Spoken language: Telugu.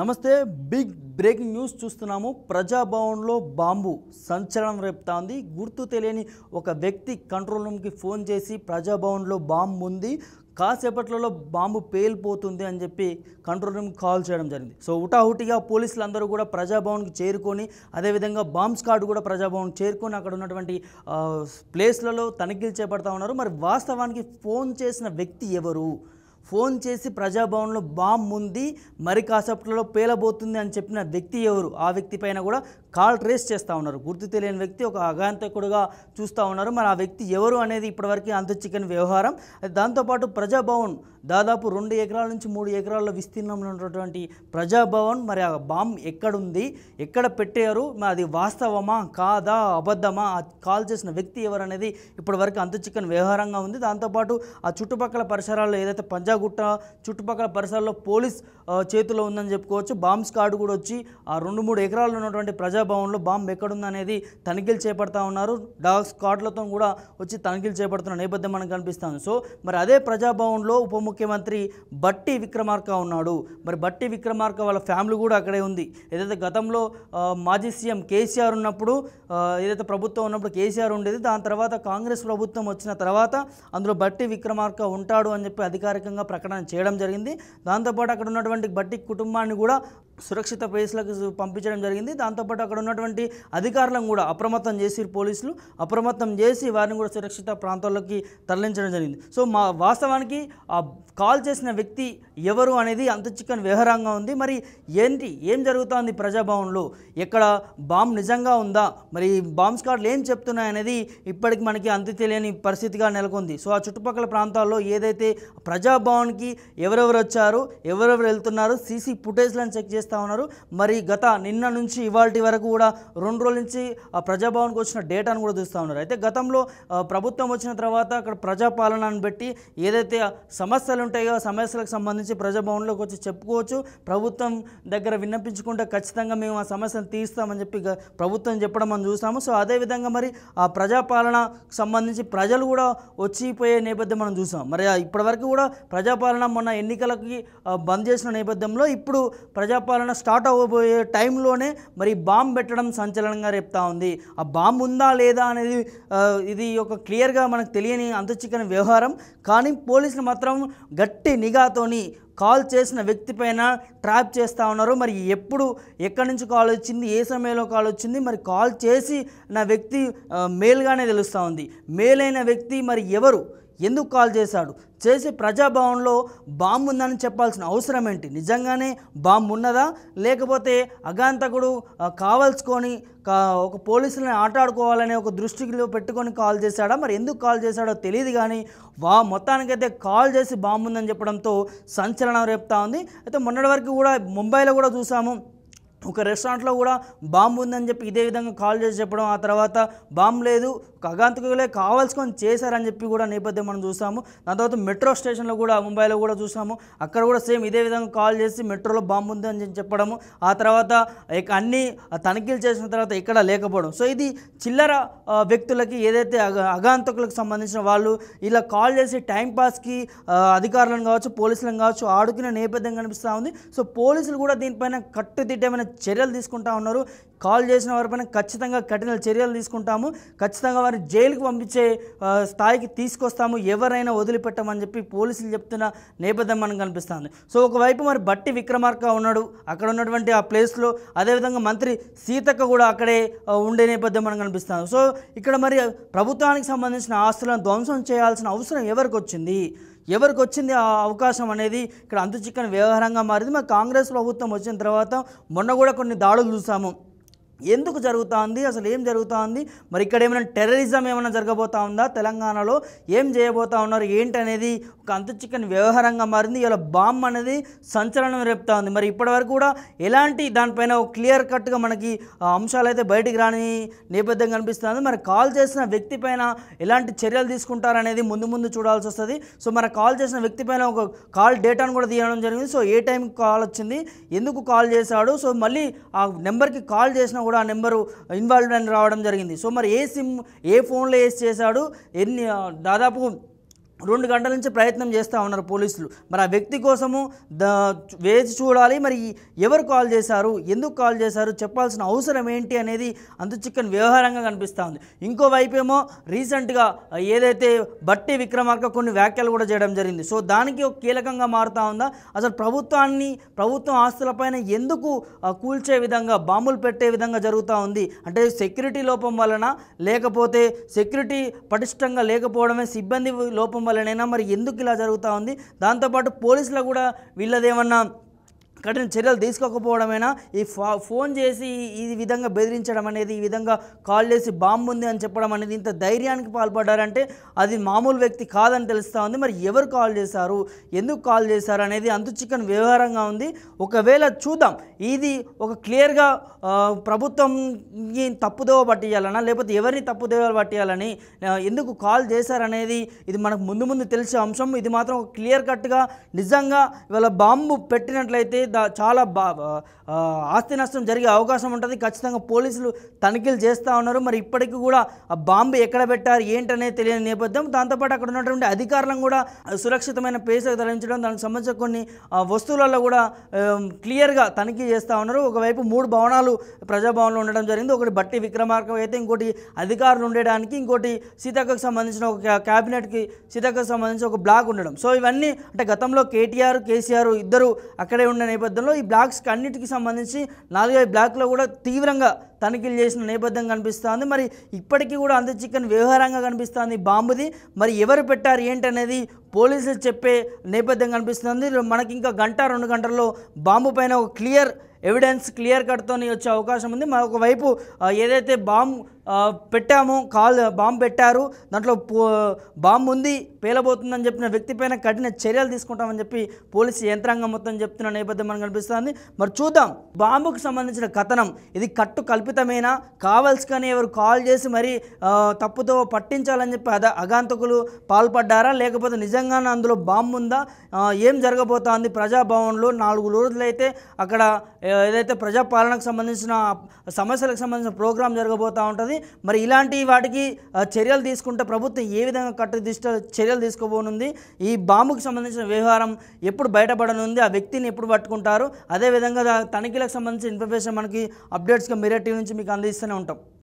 నమస్తే బిగ్ బ్రేకింగ్ న్యూస్ చూస్తున్నాము ప్రజాభవన్లో బాంబు సంచలనం రేపుతోంది గుర్తు తెలియని ఒక వ్యక్తి కంట్రోల్ రూమ్కి ఫోన్ చేసి ప్రజాభవన్లో బాంబు ఉంది కాసేపట్లలో బాంబు పేలిపోతుంది అని చెప్పి కంట్రోల్ రూమ్కి కాల్ చేయడం జరిగింది సో హుటాహుటిగా పోలీసులు అందరూ కూడా ప్రజాభవన్కి చేరుకొని అదేవిధంగా బాంబు స్కాడ్ కూడా ప్రజాభవన్ చేరుకొని అక్కడ ఉన్నటువంటి ప్లేస్లలో తనిఖీలు చేపడతా ఉన్నారు మరి వాస్తవానికి ఫోన్ చేసిన వ్యక్తి ఎవరు ఫోన్ చేసి ప్రజాభవన్లో బాంబు ఉంది మరి కాసేపట్లలో పేలబోతుంది అని చెప్పిన వ్యక్తి ఎవరు ఆ వ్యక్తి పైన కూడా కాల్ ట్రేస్ చేస్తూ ఉన్నారు గుర్తు తెలియని వ్యక్తి ఒక అగాంతకుడుగా చూస్తూ ఉన్నారు మరి ఆ వ్యక్తి ఎవరు అనేది ఇప్పటివరకు అంత చికెన్ వ్యవహారం దాంతోపాటు ప్రజాభవన్ దాదాపు రెండు ఎకరాల నుంచి మూడు ఎకరాల్లో విస్తీర్ణంలో ఉన్నటువంటి ప్రజాభవన్ మరి ఆ బాంబ్ ఎక్కడుంది ఎక్కడ పెట్టారు మరి అది వాస్తవమా కాదా అబద్ధమా కాల్ చేసిన వ్యక్తి ఎవరు అనేది ఇప్పటివరకు అంత చికెన్ వ్యవహారంగా ఉంది దాంతోపాటు ఆ చుట్టుపక్కల పరిసరాల్లో ఏదైతే పంజాబ్ మిర్జాగుట్ట చుట్టుపక్కల పరిసరాల్లో పోలీస్ చేతిలో ఉందని చెప్పుకోవచ్చు బాంబ్ స్కాడ్ కూడా వచ్చి ఆ రెండు మూడు ఎకరాలు ఉన్నటువంటి ప్రజాభవన్లో బాంబు ఎక్కడుందనేది తనిఖీలు చేపడతా ఉన్నారు డాగ్ స్కాడ్లతో కూడా వచ్చి తనిఖీలు చేపడుతున్న నేపథ్యం మనకు కనిపిస్తుంది సో మరి అదే ప్రజాభవన్లో ఉప ముఖ్యమంత్రి బట్టి విక్రమార్క ఉన్నాడు మరి బట్టి విక్రమార్క వాళ్ళ ఫ్యామిలీ కూడా అక్కడే ఉంది ఏదైతే గతంలో మాజీ సీఎం కేసీఆర్ ఉన్నప్పుడు ఏదైతే ప్రభుత్వం ఉన్నప్పుడు కేసీఆర్ ఉండేది దాని తర్వాత కాంగ్రెస్ ప్రభుత్వం వచ్చిన తర్వాత అందులో బట్టి విక్రమార్క ఉంటాడు అని చెప్పి అధికారికంగా ప్రకటన చేయడం జరిగింది దాంతోపాటు అక్కడ ఉన్నటువంటి బట్టి కుటుంబాన్ని కూడా సురక్షిత ప్లేస్లకు పంపించడం జరిగింది దాంతోపాటు అక్కడ ఉన్నటువంటి అధికారులను కూడా అప్రమత్తం చేసి పోలీసులు అప్రమత్తం చేసి వారిని కూడా సురక్షిత ప్రాంతాల్లోకి తరలించడం జరిగింది సో మా వాస్తవానికి ఆ కాల్ చేసిన వ్యక్తి ఎవరు అనేది అంత చిక్కని వ్యవహారంగా ఉంది మరి ఏంటి ఏం జరుగుతోంది ప్రజాభవన్లో ఎక్కడ బాంబ్ నిజంగా ఉందా మరి బాంబ్ స్కాడ్లు ఏం చెప్తున్నాయనేది ఇప్పటికి మనకి అంత తెలియని పరిస్థితిగా నెలకొంది సో ఆ చుట్టుపక్కల ప్రాంతాల్లో ఏదైతే ప్రజాభవన్కి ఎవరెవరు వచ్చారు ఎవరెవరు వెళ్తున్నారు సీసీ ఫుటేజ్లను చెక్ చేసి చేస్తూ ఉన్నారు మరి గత నిన్న నుంచి ఇవాళ వరకు కూడా రెండు రోజుల నుంచి ప్రజాభవన్కి వచ్చిన డేటాను కూడా చూస్తూ ఉన్నారు అయితే గతంలో ప్రభుత్వం వచ్చిన తర్వాత అక్కడ ప్రజాపాలనను బట్టి ఏదైతే సమస్యలు ఉంటాయో సమస్యలకు సంబంధించి ప్రజాభవన్లోకి వచ్చి చెప్పుకోవచ్చు ప్రభుత్వం దగ్గర విన్నపించుకుంటే ఖచ్చితంగా మేము ఆ సమస్యను తీస్తామని చెప్పి ప్రభుత్వం చెప్పడం మనం చూసాము సో అదేవిధంగా మరి ఆ ప్రజాపాలనకు సంబంధించి ప్రజలు కూడా వచ్చిపోయే నేపథ్యం మనం చూసాం మరి ఇప్పటివరకు కూడా ప్రజాపాలన మొన్న ఎన్నికలకి బంద్ చేసిన నేపథ్యంలో ఇప్పుడు ప్రజాపాలన పరిపాలన స్టార్ట్ అవ్వబోయే టైంలోనే మరి బాంబు పెట్టడం సంచలనంగా రేపుతా ఉంది ఆ బాంబు ఉందా లేదా అనేది ఇది ఒక క్లియర్గా మనకు తెలియని చిక్కని వ్యవహారం కానీ పోలీసులు మాత్రం గట్టి నిఘాతోని కాల్ చేసిన వ్యక్తి పైన ట్రాప్ చేస్తూ ఉన్నారు మరి ఎప్పుడు ఎక్కడి నుంచి కాల్ వచ్చింది ఏ సమయంలో కాల్ వచ్చింది మరి కాల్ చేసి నా వ్యక్తి మేల్గానే తెలుస్తూ ఉంది మేలైన వ్యక్తి మరి ఎవరు ఎందుకు కాల్ చేశాడు చేసి ప్రజాభవన్లో బాంబు ఉందని చెప్పాల్సిన అవసరం ఏంటి నిజంగానే బాంబు ఉన్నదా లేకపోతే అగాంతకుడు కావల్చుకొని ఒక పోలీసులను ఆటాడుకోవాలనే ఒక దృష్టిలో పెట్టుకొని కాల్ చేశాడా మరి ఎందుకు కాల్ చేశాడో తెలియదు కానీ వా మొత్తానికైతే కాల్ చేసి బాంబు ఉందని చెప్పడంతో సంచలనం రేపుతా ఉంది అయితే మొన్నటి వరకు కూడా ముంబైలో కూడా చూసాము ఒక రెస్టారెంట్లో కూడా బాంబు ఉందని చెప్పి ఇదే విధంగా కాల్ చేసి చెప్పడం ఆ తర్వాత బాంబు లేదు అగాంతకులే కావాల్సుకొని చేశారని చెప్పి కూడా నేపథ్యం మనం చూసాము దాని తర్వాత మెట్రో స్టేషన్లో కూడా ముంబైలో కూడా చూసాము అక్కడ కూడా సేమ్ ఇదే విధంగా కాల్ చేసి మెట్రోలో బాంబు ఉంది అని చెప్పడము ఆ తర్వాత అన్ని తనిఖీలు చేసిన తర్వాత ఇక్కడ లేకపోవడం సో ఇది చిల్లర వ్యక్తులకి ఏదైతే అగాంతకులకు సంబంధించిన వాళ్ళు ఇలా కాల్ చేసి టైంపాస్కి అధికారులను కావచ్చు పోలీసులను కావచ్చు ఆడుకునే నేపథ్యం కనిపిస్తూ ఉంది సో పోలీసులు కూడా దీనిపైన కట్టుదిట్టమైన చర్యలు తీసుకుంటా ఉన్నారు కాల్ చేసిన వారిపైన ఖచ్చితంగా కఠిన చర్యలు తీసుకుంటాము ఖచ్చితంగా వారిని జైలుకు పంపించే స్థాయికి తీసుకొస్తాము ఎవరైనా వదిలిపెట్టమని చెప్పి పోలీసులు చెప్తున్న నేపథ్యం మనకు కనిపిస్తుంది సో ఒకవైపు మరి బట్టి విక్రమార్క ఉన్నాడు అక్కడ ఉన్నటువంటి ఆ ప్లేస్లో అదేవిధంగా మంత్రి సీతక్క కూడా అక్కడే ఉండే నేపథ్యం మనకు కనిపిస్తుంది సో ఇక్కడ మరి ప్రభుత్వానికి సంబంధించిన ఆస్తులను ధ్వంసం చేయాల్సిన అవసరం ఎవరికి వచ్చింది ఎవరికి వచ్చింది ఆ అవకాశం అనేది ఇక్కడ అంతు చిక్కని వ్యవహారంగా మారింది మరి కాంగ్రెస్ ప్రభుత్వం వచ్చిన తర్వాత మొన్న కూడా కొన్ని దాడులు చూసాము ఎందుకు జరుగుతోంది అసలు ఏం జరుగుతోంది మరి ఇక్కడ ఏమైనా టెర్రరిజం ఏమైనా జరగబోతా ఉందా తెలంగాణలో ఏం చేయబోతా ఉన్నారు ఏంటనేది ఒక అంత చిక్కని వ్యవహారంగా మారింది ఇలా బాంబ్ అనేది సంచలనం రేపుతా ఉంది మరి ఇప్పటివరకు కూడా ఎలాంటి దానిపైన ఒక క్లియర్ కట్గా మనకి అంశాలు అయితే బయటికి రాని నేపథ్యం కనిపిస్తుంది మరి కాల్ చేసిన వ్యక్తి పైన ఎలాంటి చర్యలు తీసుకుంటారనేది ముందు ముందు చూడాల్సి వస్తుంది సో మరి కాల్ చేసిన వ్యక్తి పైన ఒక కాల్ డేటాను కూడా తీయడం జరిగింది సో ఏ టైంకి కాల్ వచ్చింది ఎందుకు కాల్ చేశాడు సో మళ్ళీ ఆ నెంబర్కి కాల్ చేసిన కూడా ఆ నెంబరు అని రావడం జరిగింది సో మరి ఏ సిమ్ ఏ ఫోన్లో ఏసి చేశాడు ఎన్ని దాదాపు రెండు గంటల నుంచి ప్రయత్నం చేస్తూ ఉన్నారు పోలీసులు మరి ఆ వ్యక్తి కోసము వేచి చూడాలి మరి ఎవరు కాల్ చేశారు ఎందుకు కాల్ చేశారు చెప్పాల్సిన అవసరం ఏంటి అనేది అంత చిక్కని వ్యవహారంగా కనిపిస్తూ ఉంది ఇంకోవైపు ఏమో రీసెంట్గా ఏదైతే బట్టి విక్రమార్క కొన్ని వ్యాఖ్యలు కూడా చేయడం జరిగింది సో దానికి ఒక కీలకంగా మారుతూ ఉందా అసలు ప్రభుత్వాన్ని ప్రభుత్వం ఆస్తులపైన ఎందుకు కూల్చే విధంగా బాంబులు పెట్టే విధంగా జరుగుతూ ఉంది అంటే సెక్యూరిటీ లోపం వలన లేకపోతే సెక్యూరిటీ పటిష్టంగా లేకపోవడమే సిబ్బంది లోపం వల్ల వల్లనైనా మరి ఎందుకు ఇలా జరుగుతూ ఉంది దాంతోపాటు పోలీసులు కూడా వీళ్ళదేమన్నా కఠిన చర్యలు తీసుకోకపోవడమైనా ఈ ఫోన్ చేసి ఈ విధంగా బెదిరించడం అనేది ఈ విధంగా కాల్ చేసి బాంబు ఉంది అని చెప్పడం అనేది ఇంత ధైర్యానికి పాల్పడ్డారంటే అది మామూలు వ్యక్తి కాదని తెలుస్తూ ఉంది మరి ఎవరు కాల్ చేశారు ఎందుకు కాల్ చేశారు అనేది అంతు చిక్కన వ్యవహారంగా ఉంది ఒకవేళ చూద్దాం ఇది ఒక క్లియర్గా ప్రభుత్వంకి తప్పుదోవ పట్టియాలనా లేకపోతే ఎవరిని తప్పుదోవ పట్టియాలని ఎందుకు కాల్ చేశారనేది ఇది మనకు ముందు ముందు తెలిసే అంశం ఇది మాత్రం క్లియర్ కట్గా నిజంగా ఇవాళ బాంబు పెట్టినట్లయితే చాలా బా ఆస్తి నష్టం జరిగే అవకాశం ఉంటుంది ఖచ్చితంగా పోలీసులు తనిఖీలు చేస్తూ ఉన్నారు మరి ఇప్పటికీ కూడా ఆ బాంబు ఎక్కడ పెట్టారు ఏంటనే తెలియని నేపథ్యం దాంతోపాటు అక్కడ ఉన్నటువంటి అధికారులను కూడా సురక్షితమైన ప్లేస్లకు తరలించడం దానికి సంబంధించిన కొన్ని వస్తువులలో కూడా క్లియర్గా తనిఖీ చేస్తూ ఉన్నారు ఒకవైపు మూడు భవనాలు ప్రజాభవన్లో ఉండడం జరిగింది ఒకటి బట్టి విక్రమార్కం అయితే ఇంకోటి అధికారులు ఉండడానికి ఇంకోటి సీతాకకు సంబంధించిన ఒక క్యాబినెట్కి సీతాకకు సంబంధించిన ఒక బ్లాక్ ఉండడం సో ఇవన్నీ అంటే గతంలో కేటీఆర్ కేసీఆర్ ఇద్దరు అక్కడే ఉండే నేపథ్యంలో ఈ బ్లాక్స్కి అన్నిటికీ సంబంధించి నాలుగైదు బ్లాక్లో కూడా తీవ్రంగా తనిఖీలు చేసిన నేపథ్యం కనిపిస్తోంది మరి ఇప్పటికీ కూడా అంత చిక్కని వ్యవహారంగా కనిపిస్తోంది బాంబుది మరి ఎవరు పెట్టారు ఏంటనేది పోలీసులు చెప్పే నేపథ్యం కనిపిస్తుంది మనకి ఇంకా గంట రెండు గంటల్లో బాంబు పైన ఒక క్లియర్ ఎవిడెన్స్ క్లియర్ కట్తోని వచ్చే అవకాశం ఉంది మరొకవైపు ఏదైతే బాంబు పెట్టాము కాల్ బాంబు పెట్టారు దాంట్లో బాంబు ఉంది పేలబోతుందని చెప్పిన వ్యక్తి పైన కఠిన చర్యలు తీసుకుంటామని చెప్పి పోలీసు యంత్రాంగం మొత్తం చెప్తున్న నేపథ్యం మనకు కనిపిస్తుంది మరి చూద్దాం బాంబుకు సంబంధించిన కథనం ఇది కట్టు కల్పితమైన కానీ ఎవరు కాల్ చేసి మరి తప్పుతో పట్టించాలని చెప్పి అద అగాంతకులు పాల్పడ్డారా లేకపోతే నిజంగానే అందులో బాంబు ఉందా ఏం జరగబోతోంది ప్రజాభవన్లో నాలుగు రోజులైతే అక్కడ ఏదైతే ప్రజాపాలనకు సంబంధించిన సమస్యలకు సంబంధించిన ప్రోగ్రాం జరగబోతూ ఉంటుంది ఉంటుంది మరి ఇలాంటి వాటికి చర్యలు తీసుకుంటే ప్రభుత్వం ఏ విధంగా కట్టుదిష్ట చర్యలు తీసుకోబోనుంది ఈ బాంబుకు సంబంధించిన వ్యవహారం ఎప్పుడు బయటపడనుంది ఆ వ్యక్తిని ఎప్పుడు పట్టుకుంటారు అదేవిధంగా తనిఖీలకు సంబంధించిన ఇన్ఫర్మేషన్ మనకి అప్డేట్స్గా మీరే టీవీ నుంచి మీకు అందిస్తూనే ఉంటాం